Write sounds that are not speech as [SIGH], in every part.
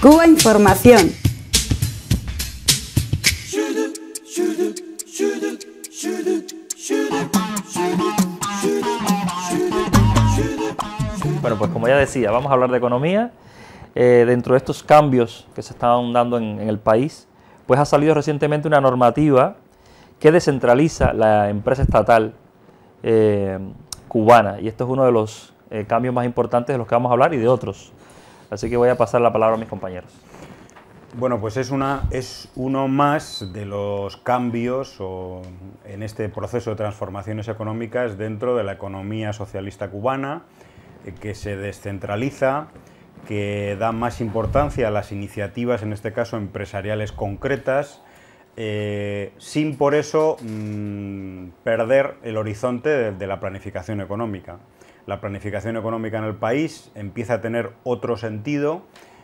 Cuba Información. Bueno, pues como ya decía, vamos a hablar de economía. Eh, dentro de estos cambios que se están dando en, el país, pues ha salido recientemente una normativa que descentraliza la empresa estatal eh, cubana. Y esto es uno de los eh, cambios más importantes de los que vamos a hablar y de otros. Así que voy a pasar la palabra a mis compañeros. Bueno, pues es, uno más de los cambios en este proceso de transformaciones económicas dentro de la economía socialista cubana, eh, que se descentraliza, que da más importancia a las iniciativas, en este caso empresariales concretas, eh, sin por eso mm, perder el horizonte de la planificación económica la planificación económica en el país empieza a tener otro sentido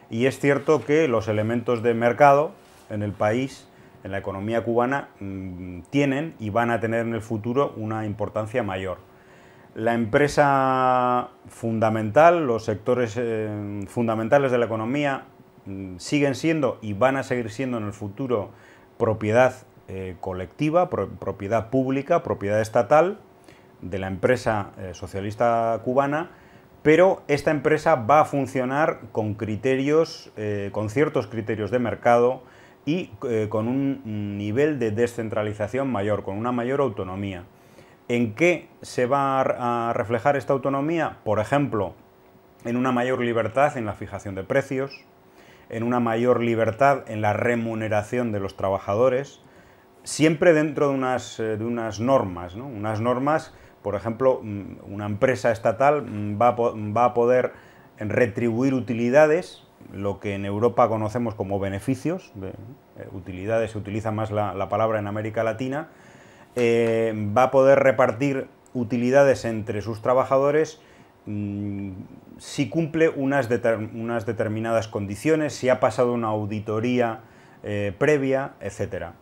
y es cierto que los elementos de mercado en el país, en la economía cubana, mm, tienen y van a tener en el futuro una importancia mayor. La empresa fundamental, los sectores eh, fundamentales de la economía mm, siguen siendo y van a seguir siendo en el futuro propiedad eh, colectiva, propiedad pública, propiedad estatal de la empresa eh, socialista cubana, pero esta empresa va a funcionar con criterios, eh, con ciertos criterios de mercado y eh, con un nivel de descentralización mayor, con una mayor autonomía. ¿En qué se va a reflejar esta autonomía? Por ejemplo, en una mayor libertad en la fijación de precios, en una mayor libertad en la remuneración de los trabajadores, siempre dentro de unas, de unas normas, ¿no? unas normas por ejemplo, mm, una empresa estatal mm, va a, poder retribuir utilidades, lo que en Europa conocemos como beneficios, eh, utilidades se utiliza más la, palabra en América Latina, eh, va a poder repartir utilidades entre sus trabajadores mm, si cumple unas, unas, determinadas condiciones, si ha pasado una auditoría eh, previa, etcétera.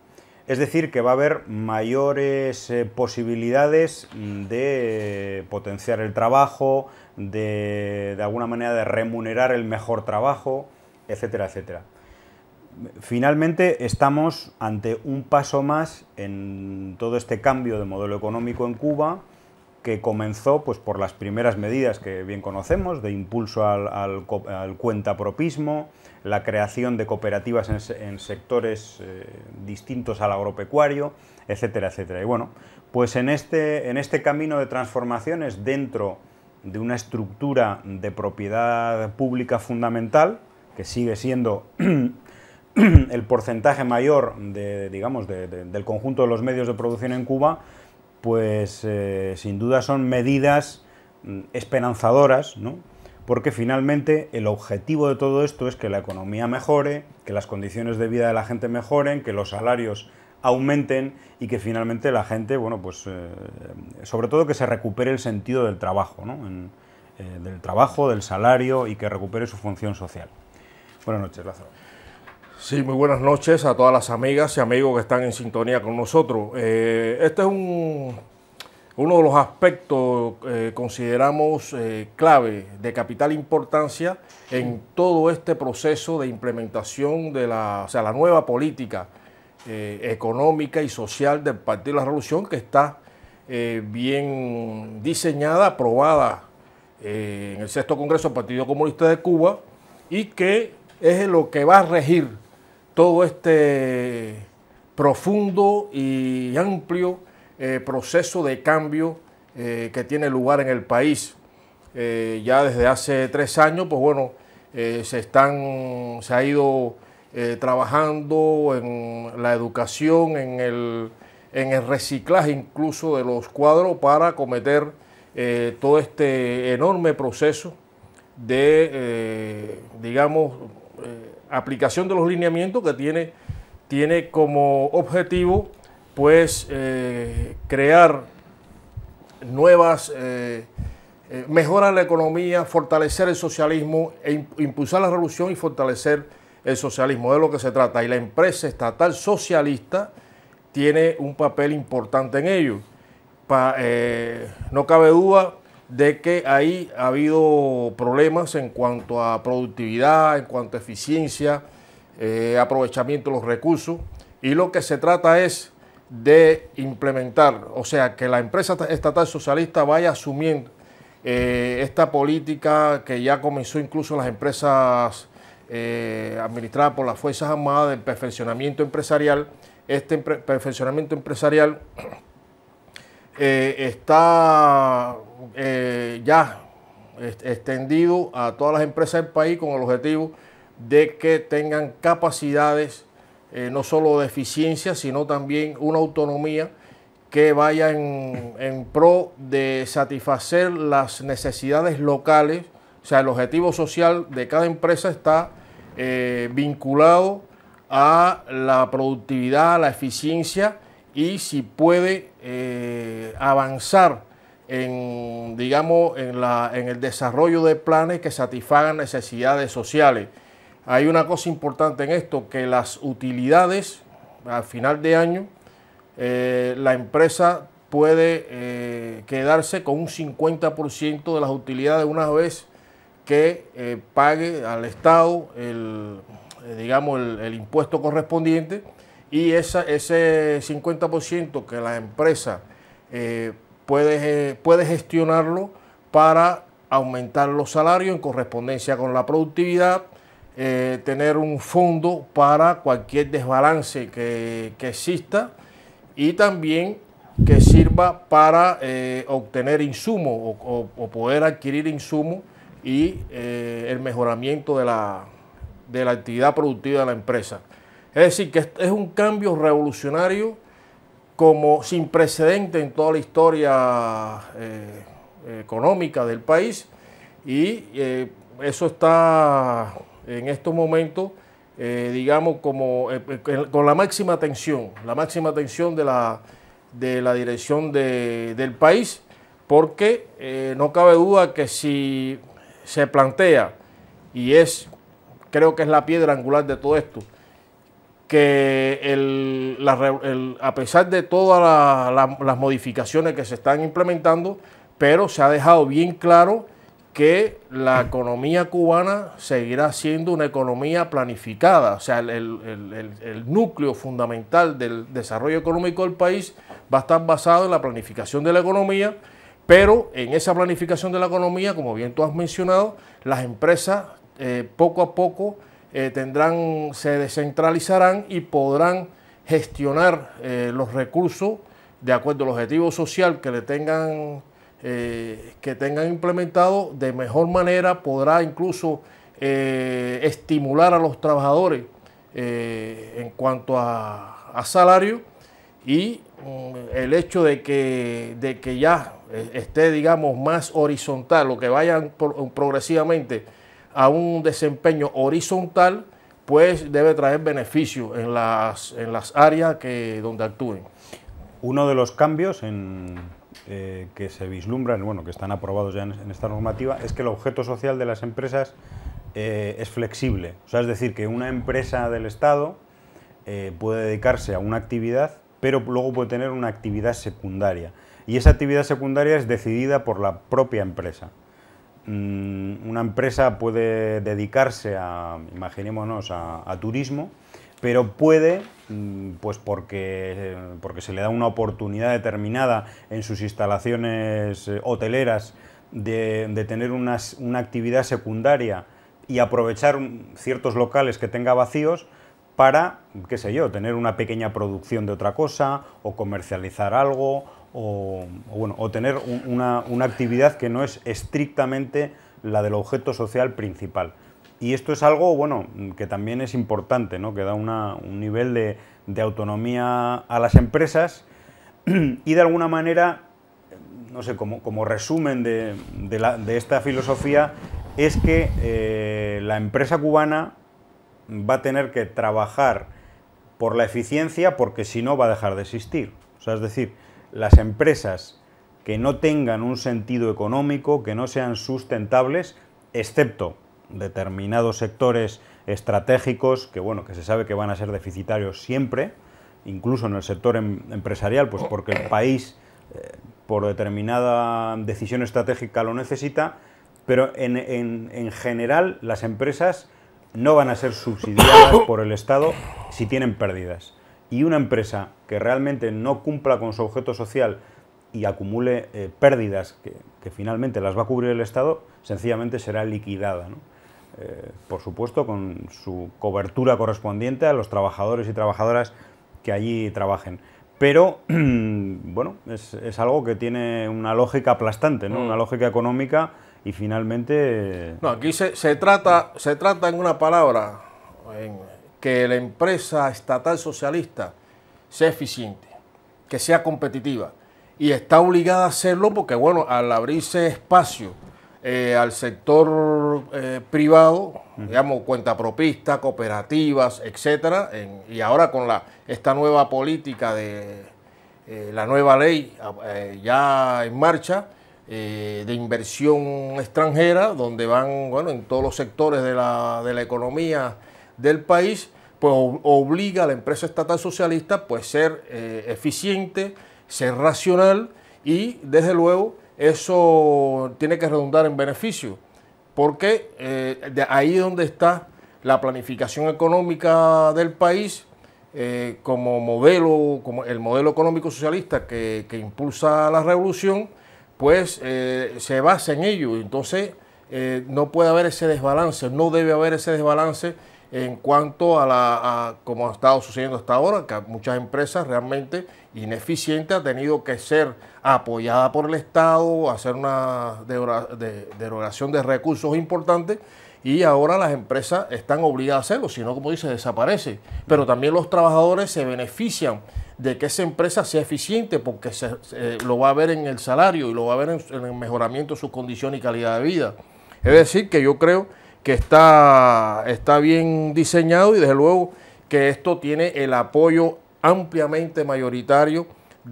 Es decir, que va a haber mayores eh, posibilidades de potenciar el trabajo, de, de alguna manera de remunerar el mejor trabajo, etcétera, etcétera. Finalmente estamos ante un paso más en todo este cambio de modelo económico en Cuba, que comenzó pues, por las primeras medidas que bien conocemos, de impulso al, al, cuentapropismo, la creación de cooperativas en, sectores eh, distintos al agropecuario, etcétera, etcétera. Y bueno, pues en este, en este camino de transformaciones dentro de una estructura de propiedad pública fundamental, que sigue siendo [CLEARS THROAT] el porcentaje mayor de, digamos, del conjunto de los medios de producción en Cuba, pues eh, sin duda son medidas mm, esperanzadoras, ¿no? porque finalmente el objetivo de todo esto es que la economía mejore, que las condiciones de vida de la gente mejoren, que los salarios aumenten y que finalmente la gente, bueno, pues eh, sobre todo que se recupere el sentido del trabajo, ¿no? Eh, del trabajo, del salario y que recupere su función social. Buenas noches, Lázaro. Sí, muy buenas noches a todas las amigas y amigos que están en sintonía con nosotros. Eh, este es un, uno de los aspectos que consideramos eh, clave de capital importancia en todo este proceso de implementación de la, la nueva política eh, económica y social del Partido de la Revolución que está bien diseñada, aprobada en el sexto Congreso del Partido Comunista de Cuba y que es lo que va a regir todo este profundo y amplio eh, proceso de cambio eh, que tiene lugar en el país. Eh, ya desde hace tres años, pues bueno, se, están, se ha ido trabajando en la educación, en el, en el reciclaje incluso de los cuadros para acometer todo este enorme proceso de, digamos, aplicación de los lineamientos que tiene, tiene como objetivo pues eh, crear nuevas, eh, eh, mejorar la economía, fortalecer el socialismo, e impulsar la revolución y fortalecer el socialismo. De lo que se trata. Y la empresa estatal socialista tiene un papel importante en ello. no cabe duda de que ahí ha habido problemas en cuanto a productividad, en cuanto a eficiencia, eh, aprovechamiento de los recursos. Y lo que se trata es de implementar, o sea, que la empresa estatal socialista vaya asumiendo eh, esta política que ya comenzó incluso las empresas eh, administradas por las Fuerzas Armadas del perfeccionamiento empresarial. Este perfeccionamiento empresarial está eh, ya extendido a todas las empresas del país con el objetivo de que tengan capacidades eh, no solo de eficiencia, sino también una autonomía que vaya en, pro de satisfacer las necesidades locales. O sea, el objetivo social de cada empresa está eh, vinculado a la productividad, a la eficiencia y si puede avanzar en, digamos, en, el desarrollo de planes que satisfagan necesidades sociales. Hay una cosa importante en esto, que las utilidades al final de año, eh, la empresa puede eh, quedarse con un 50% de las utilidades una vez que eh, pague al Estado el, digamos, el, impuesto correspondiente y ese 50% que la empresa puede eh, gestionarlo para aumentar los salarios en correspondencia con la productividad, eh, tener un fondo para cualquier desbalance que, exista y también que sirva para eh, obtener insumos o, poder adquirir insumos y el mejoramiento de la, de la actividad productiva de la empresa. Es decir, que es un cambio revolucionario como sin precedente en toda la historia eh, eh, económica del país y eh, eso está en estos momentos, digamos, con la máxima atención la máxima atención de la, dirección del país, porque no cabe duda que si se plantea, y es, creo que es la piedra angular de todo esto, que a pesar de todas las modificaciones que se están implementando, pero se ha dejado bien claro que la economía cubana seguirá siendo una economía planificada, o sea, el, núcleo fundamental del desarrollo económico del país va a estar basado en la planificación de la economía, pero en esa planificación de la economía, como bien tú has mencionado, las empresas eh, poco a poco eh, tendrán, se descentralizarán y podrán gestionar eh, los recursos de acuerdo al objetivo social que le tengan, eh, que tengan implementado de mejor manera, podrá incluso estimular a los trabajadores en cuanto a, salario y mm, el hecho de que, de que ya esté, digamos, más horizontal, lo que vayan progresivamente a un desempeño horizontal, pues debe traer beneficio en las, áreas donde actúen. Uno de los cambios eh, que se vislumbran, bueno, que están aprobados ya en, esta normativa, es que el objeto social de las empresas eh, es flexible. O sea, es decir, que una empresa del Estado eh, puede dedicarse a una actividad, pero luego puede tener una actividad secundaria. Y esa actividad secundaria es decidida por la propia empresa. Mm, una empresa puede dedicarse a, imaginémonos, a, turismo, pero puede, mm, pues eh, porque, se le da una oportunidad determinada en sus instalaciones eh, hoteleras de, tener una actividad secundaria y aprovechar ciertos locales que tenga vacíos, para, qué sé yo, tener una pequeña producción de otra cosa o comercializar algo o, o, bueno, o tener una, actividad que no es estrictamente la del objeto social principal. Y esto es algo bueno, que también es importante, ¿no? que da una, un nivel de, de autonomía a las empresas [CLEARS THROAT] y de alguna manera no sé, como, resumen de, esta filosofía, es que eh, la empresa cubana va a tener que trabajar por la eficiencia porque si no va a dejar de existir. O sea, es decir, las empresas que no tengan un sentido económico, que no sean sustentables, excepto determinados sectores estratégicos que bueno, que se sabe que van a ser deficitarios siempre, incluso en el sector em, empresarial, pues porque el país eh, por determinada decisión estratégica lo necesita, pero en, en general las empresas no van a ser subsidiadas por el Estado si tienen pérdidas y una empresa que realmente no cumpla con su objeto social y acumule eh, pérdidas que, finalmente las va a cubrir el Estado, sencillamente será liquidada. Eh, por supuesto, con su cobertura correspondiente a los trabajadores y trabajadoras que allí trabajen. Pero, [CLEARS THROAT] bueno, es, algo que tiene una lógica aplastante, ¿no? Mm. una lógica económica y finalmente... No, aquí se, se, trata, se trata en una palabra, que la empresa estatal socialista sea eficiente, que sea competitiva. Y está obligada a hacerlo porque, bueno, al abrirse espacio eh, al sector eh, privado, digamos, propista, cooperativas, etcétera, y ahora con la, esta nueva política de eh, la nueva ley ya en marcha de inversión extranjera, donde van, bueno, en todos los sectores de la, de la economía, del país, pues obliga a la empresa estatal socialista pues ser eh, eficiente, ser racional y desde luego eso tiene que redundar en beneficio, porque eh, de ahí donde está la planificación económica del país eh, como modelo, como el modelo económico socialista que, impulsa la revolución, pues se basa en ello. Entonces no puede haber ese desbalance, no debe haber ese desbalance en cuanto a, la, como ha estado sucediendo hasta ahora, que muchas empresas realmente ineficientes han tenido que ser apoyadas por el Estado, hacer una derogación de, recursos importantes y ahora las empresas están obligadas a hacerlo, si no, como dice, desaparece. Pero también los trabajadores se benefician de que esa empresa sea eficiente porque se, lo va a ver en el salario y lo va a ver en, en el mejoramiento de sus condiciones y calidad de vida. Es decir, que yo creo que está, está bien diseñado y desde luego que esto tiene el apoyo ampliamente mayoritario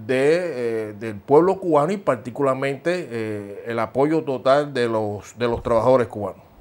eh, del pueblo cubano y particularmente eh, el apoyo total de los, de los trabajadores cubanos.